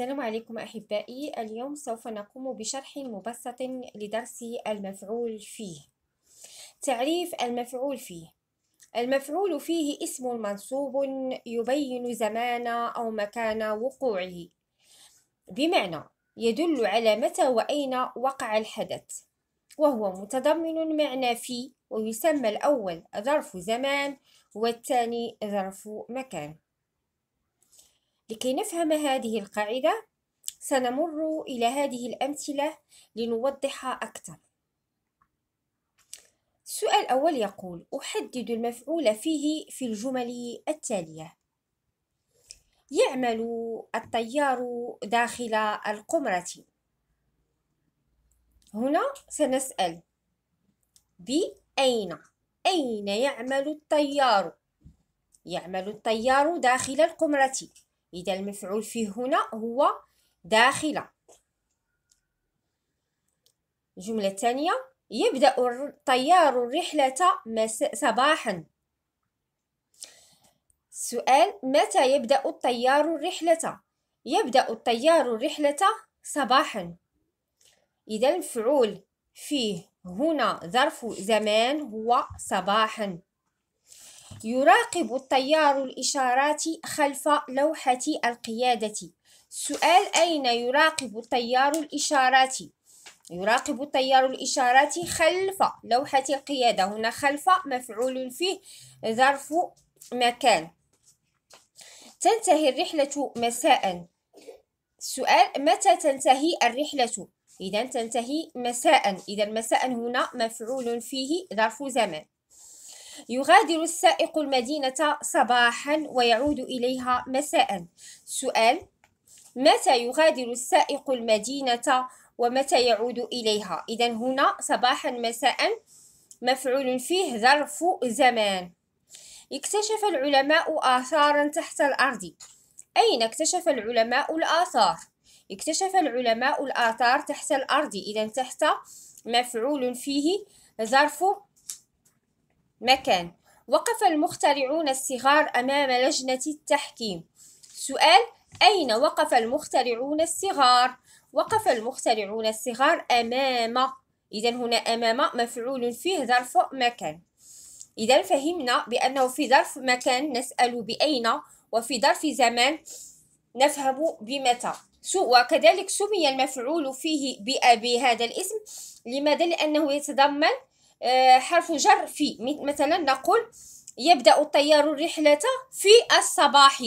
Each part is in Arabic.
السلام عليكم أحبائي اليوم سوف نقوم بشرح مبسط لدرس المفعول فيه تعريف المفعول فيه المفعول فيه اسم منصوب يبين زمان أو مكان وقوعه بمعنى يدل على متى وأين وقع الحدث وهو متضمن معنى في ويسمى الأول ظرف زمان والثاني ظرف مكان لكي نفهم هذه القاعدة سنمر إلى هذه الأمثلة لنوضح أكثر السؤال الأول يقول أحدد المفعول فيه في الجمل التالية يعمل الطيار داخل القمرة هنا سنسأل بأين أين يعمل الطيار يعمل الطيار داخل القمرة إذا المفعول فيه هنا هو داخلة الجملة الثانية يبدأ الطيار الرحلة صباحا سؤال متى يبدأ الطيار الرحلة؟ يبدأ الطيار الرحلة صباحا إذا المفعول فيه هنا ظرف زمان هو صباحا يراقب الطيار الإشارات خلف لوحة القيادة سؤال أين يراقب الطيار الإشارات يراقب الطيار الإشارات خلف لوحة القيادة هنا خلف مفعول فيه ظرف مكان تنتهي الرحلة مساء سؤال متى تنتهي الرحلة إذا تنتهي مساء إذا مساء هنا مفعول فيه ظرف زمان يغادر السائق المدينة صباحا ويعود إليها مساء سؤال متى يغادر السائق المدينة ومتى يعود إليها إذا هنا صباحا مساء مفعول فيه ظرف زمان اكتشف العلماء آثارا تحت الأرض أين اكتشف العلماء الآثار؟ اكتشف العلماء الآثار تحت الأرض إذا تحت مفعول فيه ظرف مكان وقف المخترعون الصغار أمام لجنة التحكيم سؤال أين وقف المخترعون الصغار؟ وقف المخترعون الصغار أمام إذا هنا أمام مفعول فيه ظرف مكان إذا فهمنا بأنه في ظرف مكان نسأل بأين وفي ظرف زمان نفهم بمتى وكذلك سمي المفعول فيه بأبي هذا الاسم لماذا؟ لأنه يتضمن آه، حرف جر في مثلا نقول يبدأ الطيار الرحلة في الصباح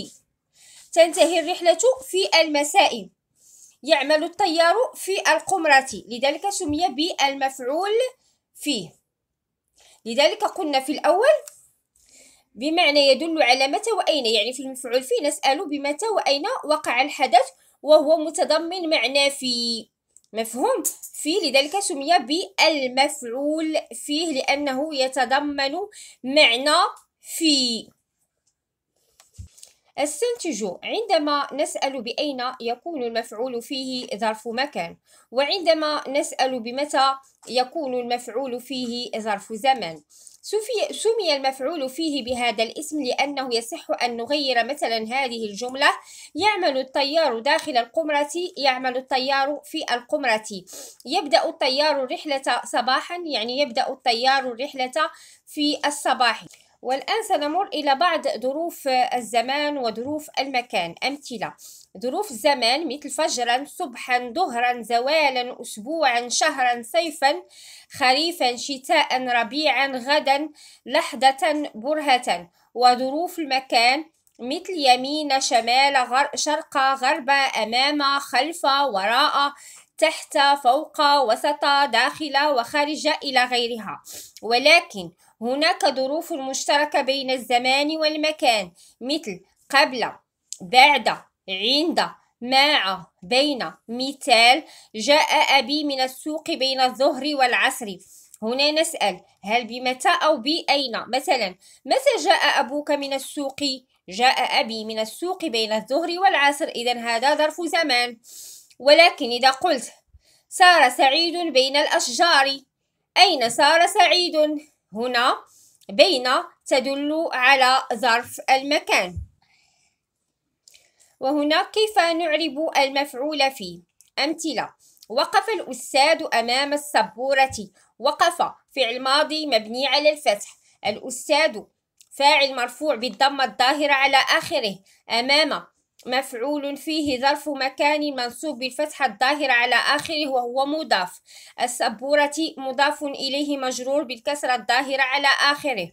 تنتهي الرحلة في المساء يعمل الطيار في القمرة لذلك سمي بالمفعول فيه لذلك قلنا في الأول بمعنى يدل على متى وأين يعني في المفعول فيه نسأل بمتى وأين وقع الحدث وهو متضمن معنى في مفهوم فيه لذلك سمي بالمفعول فيه لأنه يتضمن معنى في استنتج عندما نسأل بأين يكون المفعول فيه ظرف مكان وعندما نسأل بمتى يكون المفعول فيه ظرف زمن سمي المفعول فيه بهذا الاسم لأنه يصح أن نغير مثلا هذه الجملة يعمل الطيار داخل القمرة يعمل الطيار في القمرة يبدأ الطيار الرحلة صباحا يعني يبدأ الطيار الرحلة في الصباح والآن سنمر إلى بعض ظروف الزمان وظروف المكان أمثلة ظروف الزمان مثل فجرا صبحا ظهرا زوالا أسبوعا شهرا صيفا خريفا شتاء ربيعا غدا لحظة برهة وظروف المكان مثل يمين شمال غر... شرق غرب أمام خلف وراء تحت فوق وسط داخل وخارج إلى غيرها ولكن هناك ظروف مشتركة بين الزمان والمكان مثل قبل بعد عند مع بين مثال جاء أبي من السوق بين الظهر والعصر هنا نسأل هل بمتى أو بأين مثلا متى جاء أبوك من السوق جاء أبي من السوق بين الظهر والعصر إذا هذا ظرف زمان ولكن إذا قلت سار سعيد بين الأشجار أين سار سعيد هنا بين تدل على ظرف المكان وهنا كيف نعرب المفعول فيه أمثلة وقف الأستاذ أمام السبورة وقف فعل ماضي مبني على الفتح الأستاذ فاعل مرفوع بالضمة الظاهرة على آخره أمام مفعول فيه ظرف مكان منصوب بالفتحة الظاهرة على آخره وهو مضاف السبورة مضاف إليه مجرور بالكسرة الظاهرة على آخره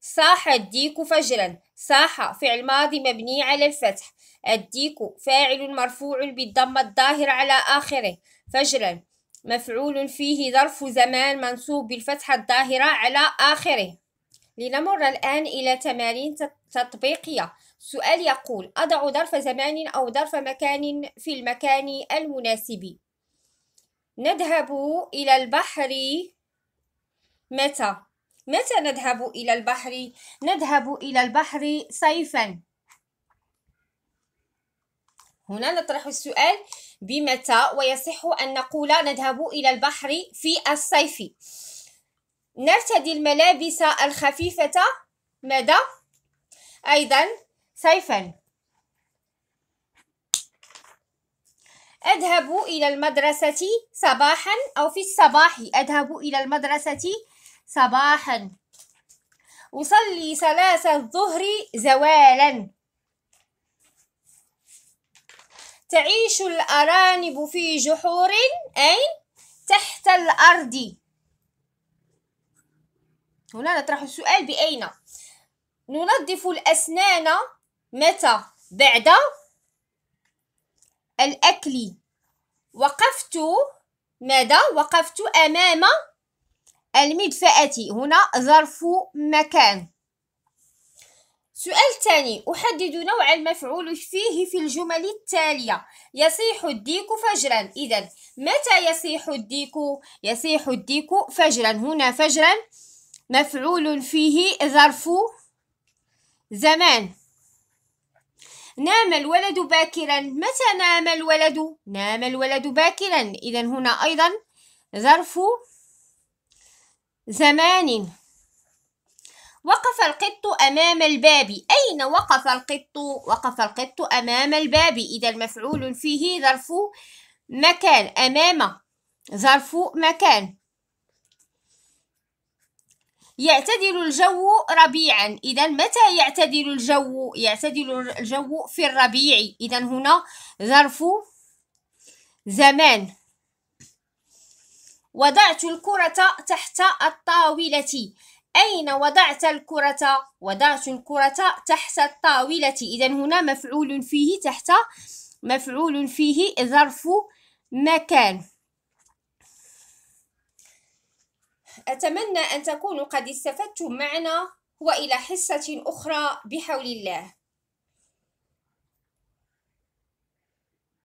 صاح الديك فجرا صاح فعل ماضي مبني على الفتح الديك فاعل مرفوع بالضمة الظاهرة على آخره فجرا مفعول فيه ظرف زمان منصوب بالفتحة الظاهرة على آخره لنمر الآن إلى تمارين تطبيقية سؤال يقول أضع ظرف زمان أو ظرف مكان في المكان المناسب نذهب إلى البحر متى؟ متى نذهب إلى البحر؟ نذهب إلى البحر صيفا هنا نطرح السؤال بمتى ويصح أن نقول نذهب إلى البحر في الصيف نرتدي الملابس الخفيفة مدى أيضا صيفا أذهب إلى المدرسة صباحا أو في الصباح أذهب إلى المدرسة صباحا أصلي صلاة الظهر زوالا تعيش الأرانب في جحور أي تحت الأرض هنا نطرح السؤال بأين ننظف الأسنان متى بعد الأكل وقفت ماذا وقفت أمام المدفأة هنا ظرف مكان سؤال ثاني أحدد نوع المفعول فيه في الجمل التالية يصيح الديك فجرا إذا متى يصيح الديك يصيح الديك فجرا هنا فجرا مفعول فيه ظرف زمان نام الولد باكرا متى نام الولد نام الولد باكرا اذا هنا ايضا ظرف زمان وقف القط امام الباب اين وقف القط وقف القط امام الباب اذا مفعول فيه ظرف مكان امام ظرف مكان يعتدل الجو ربيعا إذا متى يعتدل الجو يعتدل الجو في الربيع إذا هنا ظرف زمان وضعت الكرة تحت الطاولة أين وضعت الكرة؟ وضعت الكرة تحت الطاولة إذا هنا مفعول فيه تحت مفعول فيه ظرف مكان أتمنى أن تكونوا قد استفدتم معنا وإلى حصة أخرى بحول الله